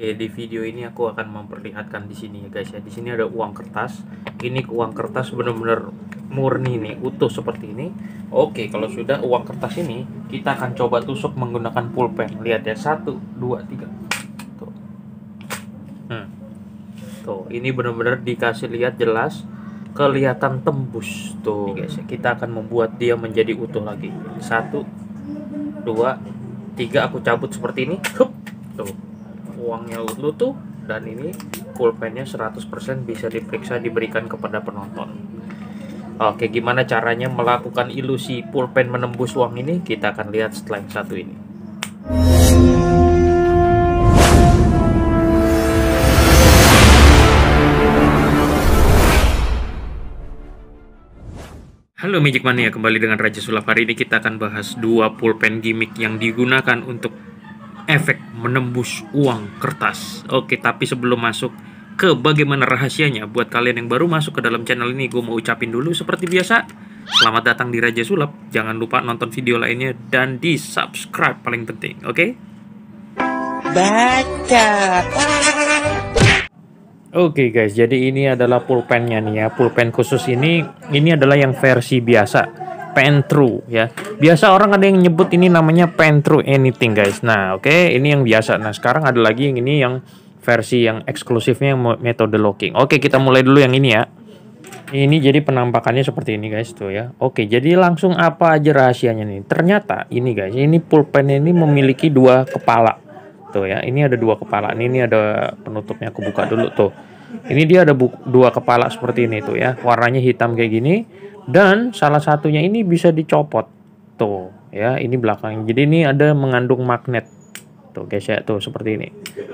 Oke, di video ini aku akan memperlihatkan di sini ya guys ya. Di sini ada uang kertas. Ini uang kertas benar-benar murni nih, utuh seperti ini. Oke, kalau sudah uang kertas ini, kita akan coba tusuk menggunakan pulpen. Lihat ya, satu, dua, tiga. Tuh. Hmm. Tuh, ini benar-benar dikasih lihat jelas kelihatan tembus tuh guys ya. Kita akan membuat dia menjadi utuh lagi. Satu, dua, tiga aku cabut seperti ini. Hup. Tuh uangnya lu tuh dan ini pulpennya 100% bisa diperiksa diberikan kepada penonton. Oke, gimana caranya melakukan ilusi pulpen menembus uang ini? Kita akan lihat setelah yang satu ini. Halo Magic Mania, kembali dengan Raja Sulap. Hari ini kita akan bahas dua pulpen gimmick yang digunakan untuk efek menembus uang kertas. Oke, tapi sebelum masuk ke bagaimana rahasianya buat kalian yang baru masuk ke dalam channel ini, gue mau ucapin dulu seperti biasa. Selamat datang di Raja Sulap. Jangan lupa nonton video lainnya dan di subscribe paling penting. Oke? Baca. Oke okay guys, jadi ini adalah pulpennya nih ya. Pulpen khusus ini, ini adalah yang versi biasa Pen Pentru ya. Biasa orang ada yang nyebut ini namanya Pen Pentru anything guys. Nah, oke, okay, ini yang biasa. Nah, sekarang ada lagi yang ini yang versi yang eksklusifnya yang metode locking. Oke, okay, kita mulai dulu yang ini ya. Ini jadi penampakannya seperti ini guys tuh ya. Oke, jadi langsung apa aja rahasianya nih? Ternyata ini guys, ini pulpen ini memiliki dua kepala. Tuh ya, ini ada dua kepala. Ini, ini ada penutupnya aku buka dulu tuh. Ini dia ada dua kepala seperti ini tuh ya. Warnanya hitam kayak gini dan salah satunya ini bisa dicopot tuh ya ini belakang jadi ini ada mengandung magnet tuh guys ya tuh seperti ini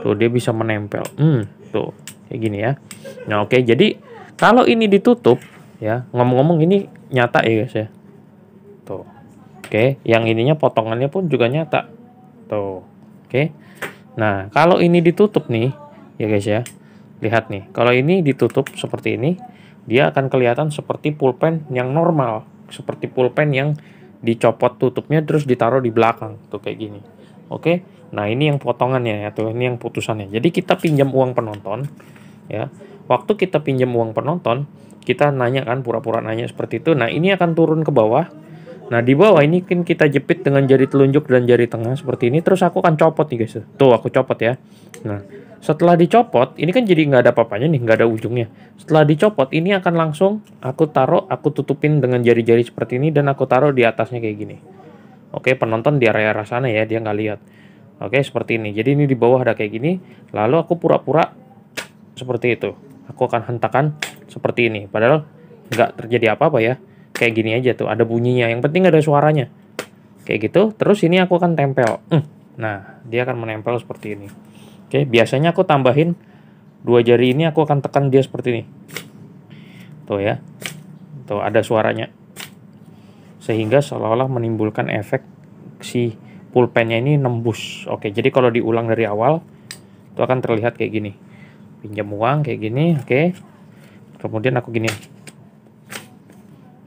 tuh dia bisa menempel hmm tuh kayak gini ya nah oke okay. jadi kalau ini ditutup ya ngomong-ngomong ini nyata ya guys ya tuh oke okay. yang ininya potongannya pun juga nyata tuh oke okay. nah kalau ini ditutup nih ya guys ya Lihat nih, kalau ini ditutup seperti ini, dia akan kelihatan seperti pulpen yang normal, seperti pulpen yang dicopot tutupnya terus ditaruh di belakang, tuh kayak gini. Oke. Nah, ini yang potongannya ya, atau ini yang putusannya. Jadi kita pinjam uang penonton ya. Waktu kita pinjam uang penonton, kita nanya kan pura-pura nanya seperti itu. Nah, ini akan turun ke bawah Nah di bawah ini kan kita jepit dengan jari telunjuk dan jari tengah seperti ini. Terus aku akan copot nih guys. Tuh aku copot ya. Nah setelah dicopot ini kan jadi nggak ada papanya nih, nggak ada ujungnya. Setelah dicopot ini akan langsung aku taruh, aku tutupin dengan jari-jari seperti ini dan aku taruh di atasnya kayak gini. Oke penonton di area sana ya dia nggak lihat. Oke seperti ini. Jadi ini di bawah ada kayak gini. Lalu aku pura-pura seperti itu. Aku akan hentakan seperti ini. Padahal nggak terjadi apa-apa ya kayak gini aja tuh ada bunyinya yang penting ada suaranya kayak gitu terus ini aku akan tempel hmm, nah dia akan menempel seperti ini oke biasanya aku tambahin dua jari ini aku akan tekan dia seperti ini tuh ya tuh ada suaranya sehingga seolah-olah menimbulkan efek si pulpennya ini nembus oke jadi kalau diulang dari awal itu akan terlihat kayak gini pinjam uang kayak gini oke kemudian aku gini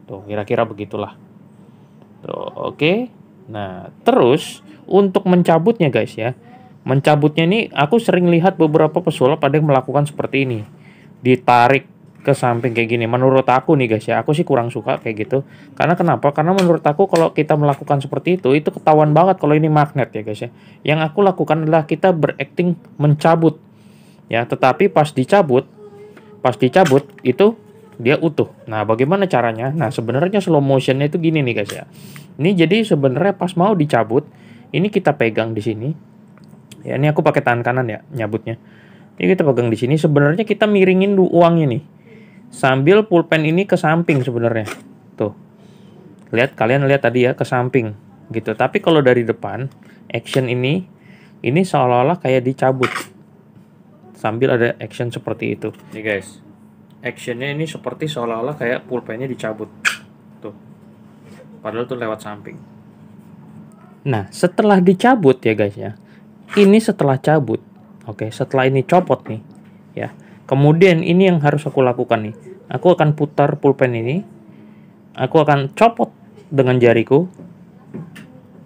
Tuh, gitu. kira-kira begitulah. Tuh, oke. Okay. Nah, terus untuk mencabutnya guys ya. Mencabutnya ini aku sering lihat beberapa pesulap ada yang melakukan seperti ini. Ditarik ke samping kayak gini. Menurut aku nih guys ya, aku sih kurang suka kayak gitu. Karena kenapa? Karena menurut aku kalau kita melakukan seperti itu, itu ketahuan banget kalau ini magnet ya guys ya. Yang aku lakukan adalah kita berakting mencabut. Ya, tetapi pas dicabut, pas dicabut itu dia utuh. Nah, bagaimana caranya? Nah, sebenarnya slow motionnya itu gini nih guys ya. Ini jadi sebenarnya pas mau dicabut, ini kita pegang di sini. Ya, ini aku pakai tangan kanan ya nyabutnya. Ini kita pegang di sini. Sebenarnya kita miringin uangnya nih. Sambil pulpen ini ke samping sebenarnya. Tuh. Lihat kalian lihat tadi ya ke samping gitu. Tapi kalau dari depan, action ini ini seolah-olah kayak dicabut. Sambil ada action seperti itu. Nih guys actionnya ini seperti seolah-olah kayak pulpennya dicabut tuh padahal tuh lewat samping nah setelah dicabut ya guys ya ini setelah cabut oke setelah ini copot nih ya kemudian ini yang harus aku lakukan nih aku akan putar pulpen ini aku akan copot dengan jariku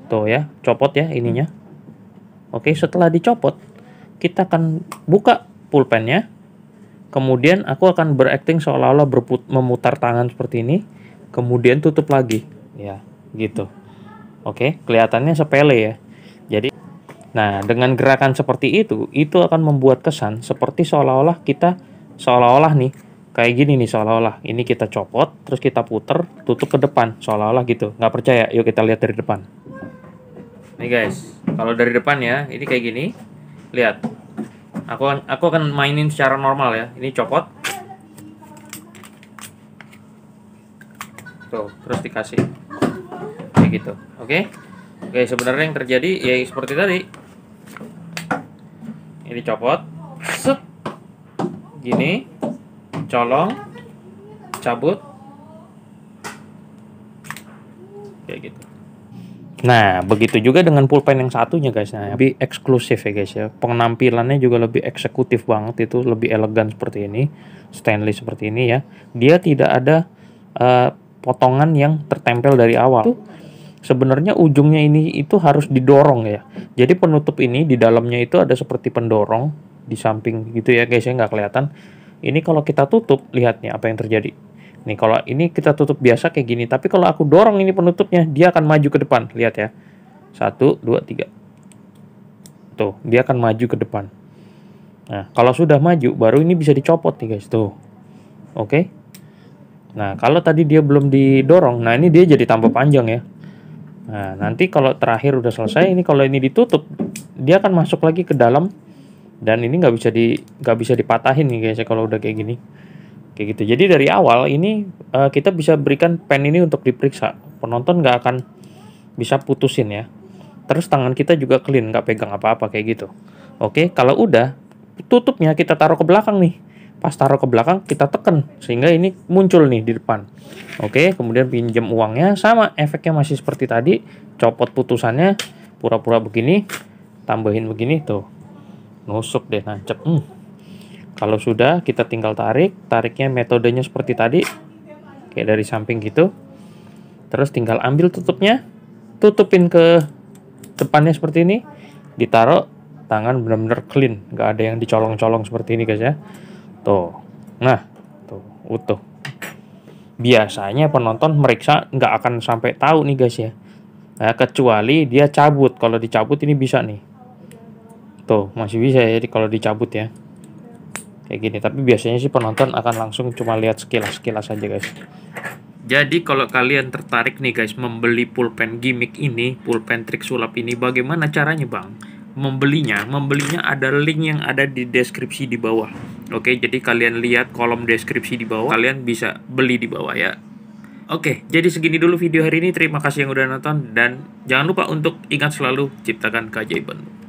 tuh ya copot ya ininya oke setelah dicopot kita akan buka pulpennya Kemudian aku akan berakting seolah-olah memutar tangan seperti ini, kemudian tutup lagi. Ya, gitu. Oke, kelihatannya sepele ya. Jadi nah, dengan gerakan seperti itu itu akan membuat kesan seperti seolah-olah kita seolah-olah nih kayak gini nih seolah-olah ini kita copot terus kita puter tutup ke depan seolah-olah gitu nggak percaya yuk kita lihat dari depan nih guys kalau dari depan ya ini kayak gini lihat aku aku akan mainin secara normal ya ini copot tuh terus dikasih kayak gitu oke okay? oke okay, sebenarnya yang terjadi ya seperti tadi ini copot. set gini colong cabut kayak gitu Nah, begitu juga dengan pulpen yang satunya guys. Nah, lebih eksklusif ya guys ya. Penampilannya juga lebih eksekutif banget itu, lebih elegan seperti ini. Stainless seperti ini ya. Dia tidak ada uh, potongan yang tertempel dari awal. sebenarnya ujungnya ini itu harus didorong ya. Jadi penutup ini di dalamnya itu ada seperti pendorong di samping gitu ya guys ya nggak kelihatan. Ini kalau kita tutup, lihat nih apa yang terjadi Nih kalau ini kita tutup biasa kayak gini, tapi kalau aku dorong ini penutupnya, dia akan maju ke depan. Lihat ya. Satu, dua, tiga. Tuh, dia akan maju ke depan. Nah, kalau sudah maju, baru ini bisa dicopot nih guys. Tuh. Oke. Okay? Nah, kalau tadi dia belum didorong, nah ini dia jadi tambah panjang ya. Nah, nanti kalau terakhir udah selesai, ini kalau ini ditutup, dia akan masuk lagi ke dalam dan ini nggak bisa di nggak bisa dipatahin nih guys ya kalau udah kayak gini kayak gitu. Jadi dari awal ini uh, kita bisa berikan pen ini untuk diperiksa. Penonton nggak akan bisa putusin ya. Terus tangan kita juga clean, nggak pegang apa-apa kayak gitu. Oke, kalau udah tutupnya kita taruh ke belakang nih. Pas taruh ke belakang kita tekan sehingga ini muncul nih di depan. Oke, kemudian pinjam uangnya sama efeknya masih seperti tadi, copot putusannya pura-pura begini, tambahin begini tuh. Nusuk deh nancep. Hmm, kalau sudah, kita tinggal tarik. Tariknya metodenya seperti tadi. Kayak dari samping gitu. Terus tinggal ambil tutupnya. Tutupin ke depannya seperti ini. Ditaruh tangan benar-benar clean. Nggak ada yang dicolong-colong seperti ini guys ya. Tuh. Nah, tuh utuh. Biasanya penonton meriksa nggak akan sampai tahu nih guys ya. Nah, kecuali dia cabut. Kalau dicabut ini bisa nih. Tuh, masih bisa ya kalau dicabut ya kayak gini tapi biasanya sih penonton akan langsung cuma lihat sekilas sekilas aja guys jadi kalau kalian tertarik nih guys membeli pulpen gimmick ini, pulpen trik sulap ini, bagaimana caranya bang? Membelinya, membelinya ada link yang ada di deskripsi di bawah. Oke, jadi kalian lihat kolom deskripsi di bawah, kalian bisa beli di bawah ya. Oke, jadi segini dulu video hari ini. Terima kasih yang udah nonton dan jangan lupa untuk ingat selalu ciptakan keajaiban.